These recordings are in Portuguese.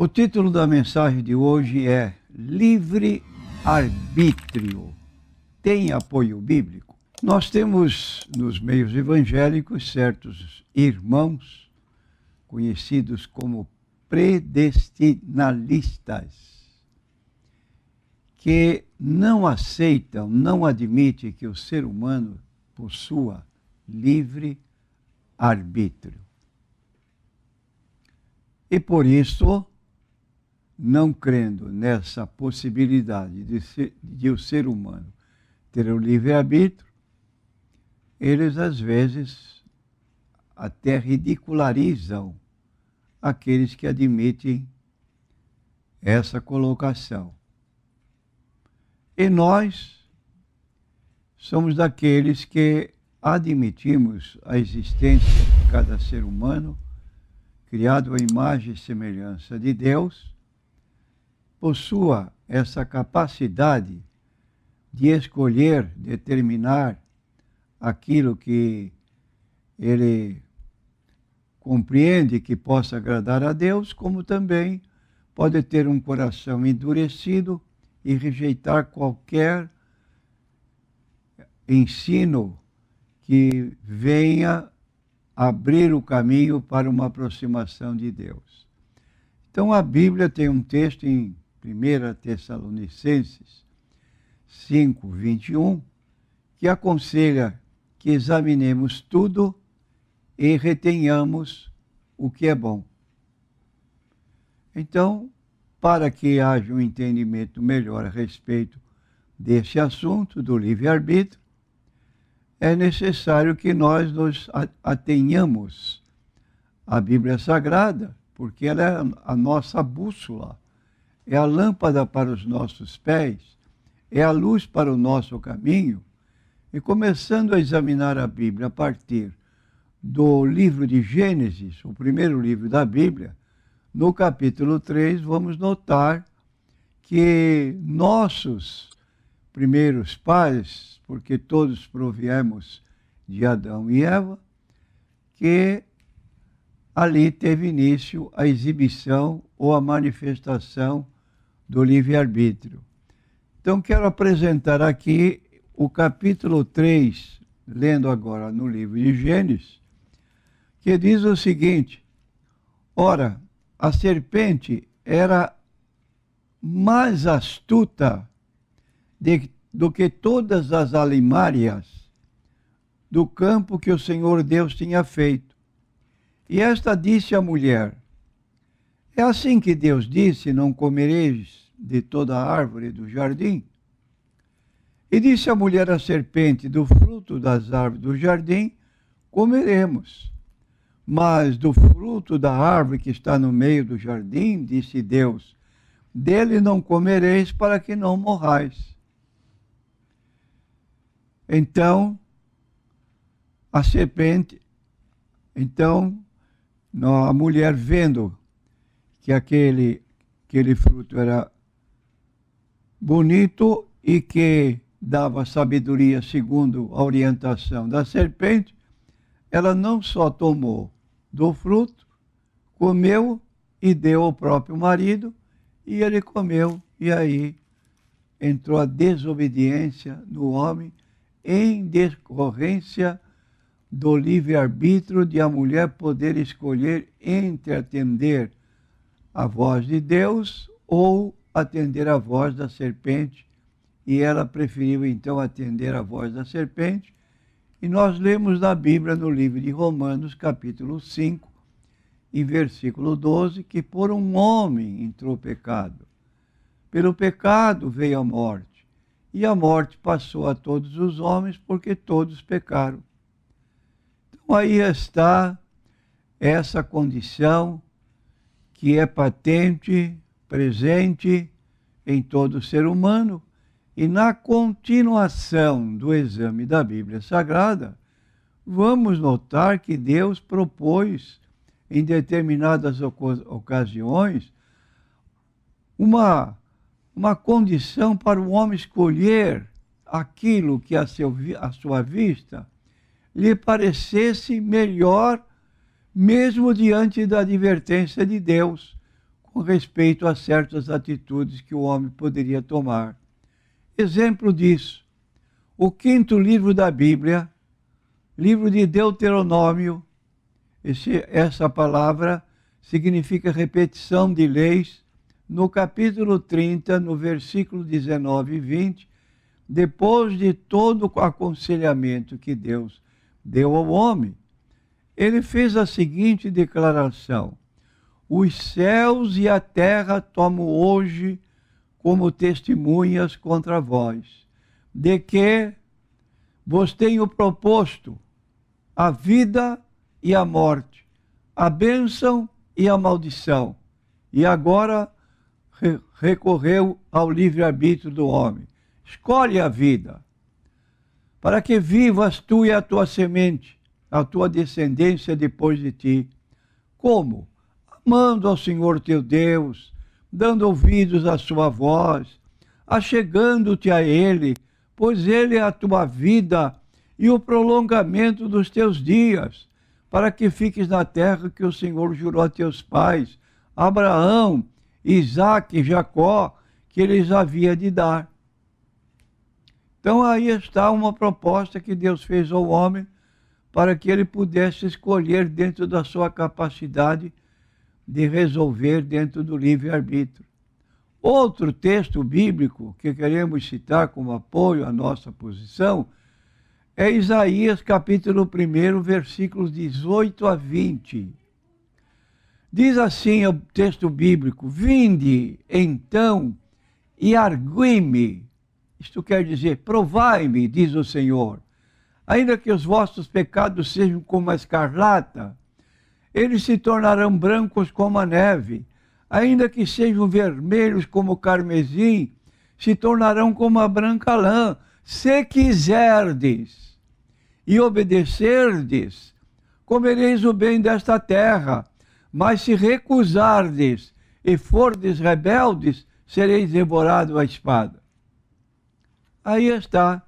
O título da mensagem de hoje é Livre Arbítrio. Tem apoio bíblico? Nós temos nos meios evangélicos certos irmãos conhecidos como predestinalistas que não aceitam, não admitem que o ser humano possua livre arbítrio. E por isso não crendo nessa possibilidade de, ser, de o ser humano ter o livre-arbítrio, eles às vezes até ridicularizam aqueles que admitem essa colocação. E nós somos daqueles que admitimos a existência de cada ser humano criado à imagem e semelhança de Deus possua essa capacidade de escolher, determinar aquilo que ele compreende que possa agradar a Deus, como também pode ter um coração endurecido e rejeitar qualquer ensino que venha abrir o caminho para uma aproximação de Deus. Então a Bíblia tem um texto em 1 Tessalonicenses 5, 21, que aconselha que examinemos tudo e retenhamos o que é bom. Então, para que haja um entendimento melhor a respeito desse assunto do livre-arbítrio, é necessário que nós nos atenhamos à Bíblia Sagrada, porque ela é a nossa bússola é a lâmpada para os nossos pés, é a luz para o nosso caminho. E começando a examinar a Bíblia a partir do livro de Gênesis, o primeiro livro da Bíblia, no capítulo 3, vamos notar que nossos primeiros pais, porque todos proviemos de Adão e Eva, que ali teve início a exibição ou a manifestação do livre-arbítrio. Então, quero apresentar aqui o capítulo 3, lendo agora no livro de Gênesis, que diz o seguinte: Ora, a serpente era mais astuta de, do que todas as alimárias do campo que o Senhor Deus tinha feito. E esta disse à mulher: é assim que Deus disse: Não comereis de toda a árvore do jardim. E disse a mulher à serpente: Do fruto das árvores do jardim comeremos. Mas do fruto da árvore que está no meio do jardim, disse Deus, dele não comereis para que não morrais. Então, a serpente, então, a mulher vendo que aquele, aquele fruto era bonito e que dava sabedoria segundo a orientação da serpente, ela não só tomou do fruto, comeu e deu ao próprio marido, e ele comeu, e aí entrou a desobediência no homem em decorrência do livre-arbítrio de a mulher poder escolher entre atender a voz de Deus ou atender a voz da serpente. E ela preferiu então atender a voz da serpente. E nós lemos na Bíblia, no livro de Romanos, capítulo 5, em versículo 12, que por um homem entrou o pecado. Pelo pecado veio a morte, e a morte passou a todos os homens, porque todos pecaram. Então aí está essa condição que é patente, presente em todo ser humano, e na continuação do exame da Bíblia Sagrada, vamos notar que Deus propôs, em determinadas ocasiões, uma, uma condição para o homem escolher aquilo que a, seu, a sua vista lhe parecesse melhor mesmo diante da advertência de Deus com respeito a certas atitudes que o homem poderia tomar. Exemplo disso, o quinto livro da Bíblia, livro de Deuteronômio, esse, essa palavra significa repetição de leis, no capítulo 30, no versículo 19 e 20, depois de todo o aconselhamento que Deus deu ao homem, ele fez a seguinte declaração: Os céus e a terra tomam hoje como testemunhas contra vós, de que vos tenho proposto a vida e a morte, a bênção e a maldição. E agora recorreu ao livre-arbítrio do homem. Escolhe a vida, para que vivas tu e a tua semente a tua descendência depois de ti. Como? Amando ao Senhor teu Deus, dando ouvidos à sua voz, achegando-te a Ele, pois Ele é a tua vida e o prolongamento dos teus dias, para que fiques na terra que o Senhor jurou a teus pais, Abraão, Isaque e Jacó, que lhes havia de dar. Então aí está uma proposta que Deus fez ao homem para que ele pudesse escolher dentro da sua capacidade de resolver dentro do livre-arbítrio. Outro texto bíblico que queremos citar como apoio à nossa posição é Isaías capítulo 1, versículos 18 a 20. Diz assim o texto bíblico: Vinde então e argui-me. Isto quer dizer, provai-me, diz o Senhor, ainda que os vossos pecados sejam como a escarlata, eles se tornarão brancos como a neve, ainda que sejam vermelhos como o carmesim, se tornarão como a branca lã, se quiserdes e obedecerdes, comereis o bem desta terra, mas se recusardes e fordes rebeldes, sereis devorados à espada. Aí está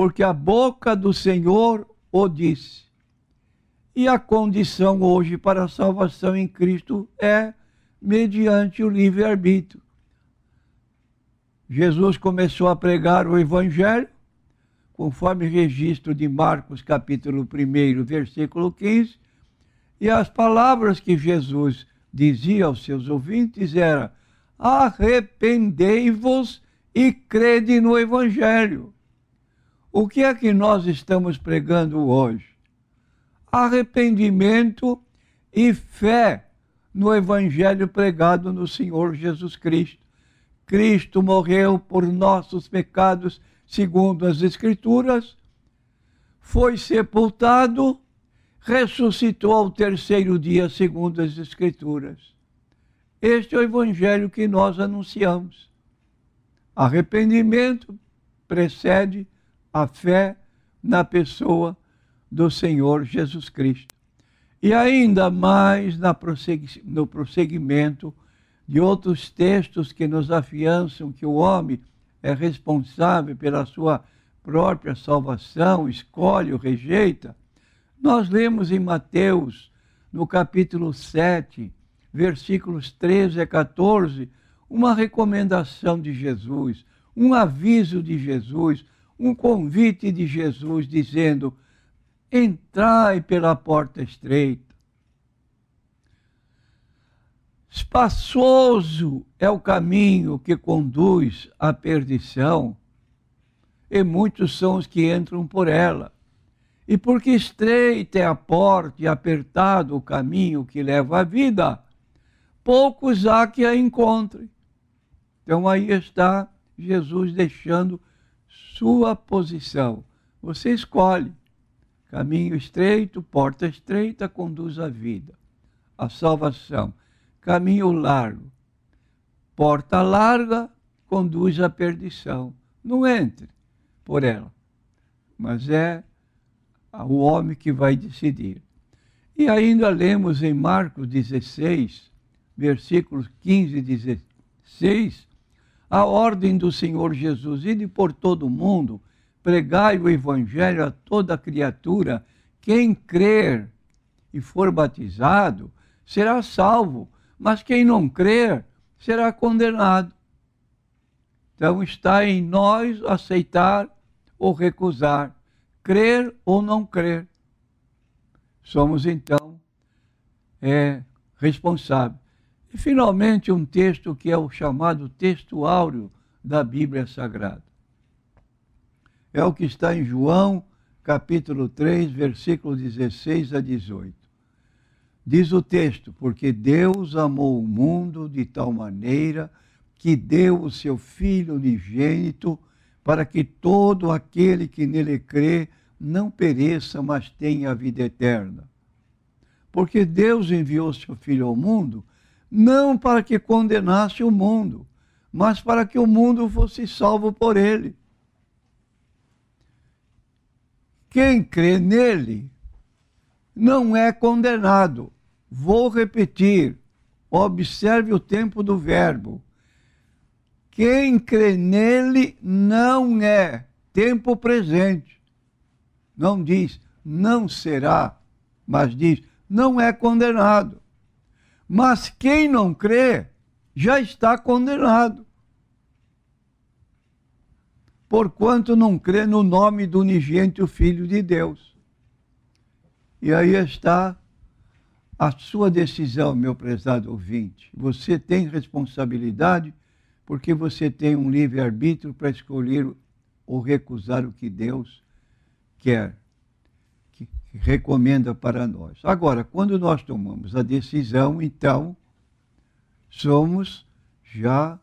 porque a boca do Senhor o disse. E a condição hoje para a salvação em Cristo é mediante o livre-arbítrio. Jesus começou a pregar o Evangelho, conforme registro de Marcos, capítulo 1, versículo 15, e as palavras que Jesus dizia aos seus ouvintes era: arrependei-vos e crede no Evangelho. O que é que nós estamos pregando hoje? Arrependimento e fé no Evangelho pregado no Senhor Jesus Cristo. Cristo morreu por nossos pecados, segundo as Escrituras, foi sepultado, ressuscitou ao terceiro dia, segundo as Escrituras. Este é o Evangelho que nós anunciamos. Arrependimento precede a fé na pessoa do Senhor Jesus Cristo. E ainda mais prossegui no prosseguimento de outros textos que nos afiançam que o homem é responsável pela sua própria salvação, escolhe ou rejeita, nós lemos em Mateus, no capítulo 7, versículos 13 a 14, uma recomendação de Jesus, um aviso de Jesus um convite de Jesus dizendo: entrai pela porta estreita. Espaçoso é o caminho que conduz à perdição, e muitos são os que entram por ela. E porque estreita é a porta e apertado o caminho que leva à vida, poucos há que a encontrem. Então aí está Jesus deixando sua posição. Você escolhe. Caminho estreito, porta estreita conduz à vida, à salvação. Caminho largo, porta larga conduz à perdição. Não entre por ela, mas é o homem que vai decidir. E ainda lemos em Marcos 16, versículos 15 e 16, a ordem do Senhor Jesus, de por todo o mundo, pregai o evangelho a toda criatura, quem crer e for batizado será salvo, mas quem não crer será condenado. Então está em nós aceitar ou recusar, crer ou não crer. Somos então é, responsáveis. E, finalmente, um texto que é o chamado texto áureo da Bíblia Sagrada. É o que está em João, capítulo 3, versículo 16 a 18. Diz o texto: Porque Deus amou o mundo de tal maneira que deu o seu Filho unigênito, para que todo aquele que nele crê não pereça, mas tenha a vida eterna. Porque Deus enviou seu Filho ao mundo não para que condenasse o mundo, mas para que o mundo fosse salvo por ele. Quem crê nele não é condenado. Vou repetir, observe o tempo do verbo. Quem crê nele não é tempo presente. Não diz não será, mas diz não é condenado. Mas quem não crê já está condenado. Porquanto não crê no nome do o Filho de Deus. E aí está a sua decisão, meu prezado ouvinte. Você tem responsabilidade porque você tem um livre-arbítrio para escolher ou recusar o que Deus quer recomenda para nós. Agora, quando nós tomamos a decisão, então, somos já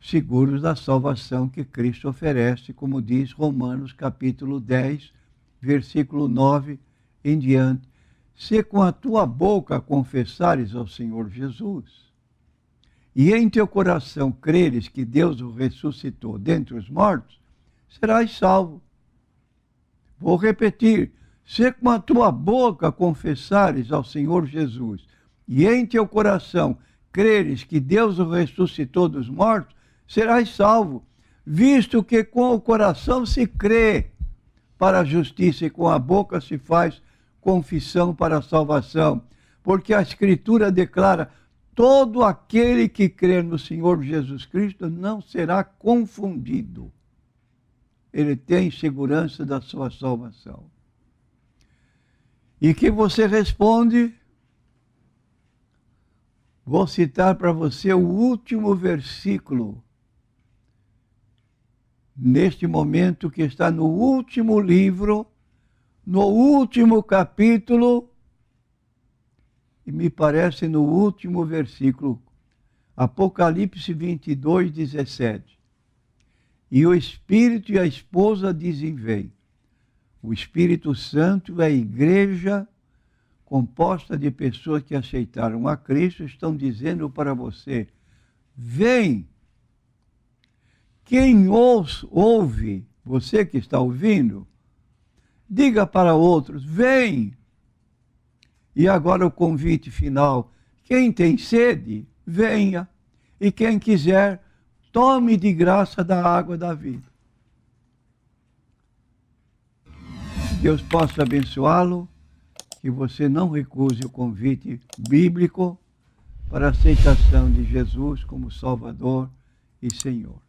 seguros da salvação que Cristo oferece, como diz Romanos capítulo 10, versículo 9 em diante. Se com a tua boca confessares ao Senhor Jesus e em teu coração creres que Deus o ressuscitou dentre os mortos, serás salvo. Vou repetir se com a tua boca confessares ao Senhor Jesus e em teu coração creres que Deus o ressuscitou dos mortos, serás salvo, visto que com o coração se crê para a justiça e com a boca se faz confissão para a salvação. Porque a Escritura declara: todo aquele que crê no Senhor Jesus Cristo não será confundido. Ele tem segurança da sua salvação e que você responde. Vou citar para você o último versículo, neste momento que está no último livro, no último capítulo, e me parece no último versículo, Apocalipse 22, 17. E o Espírito e a esposa dizem: Vem o Espírito Santo e a igreja composta de pessoas que aceitaram a Cristo estão dizendo para você: vem. Quem ouve, você que está ouvindo, diga para outros: vem. E agora o convite final: quem tem sede, venha. E quem quiser, tome de graça da água da vida. Deus possa abençoá-lo, que você não recuse o convite bíblico para a aceitação de Jesus como Salvador e Senhor.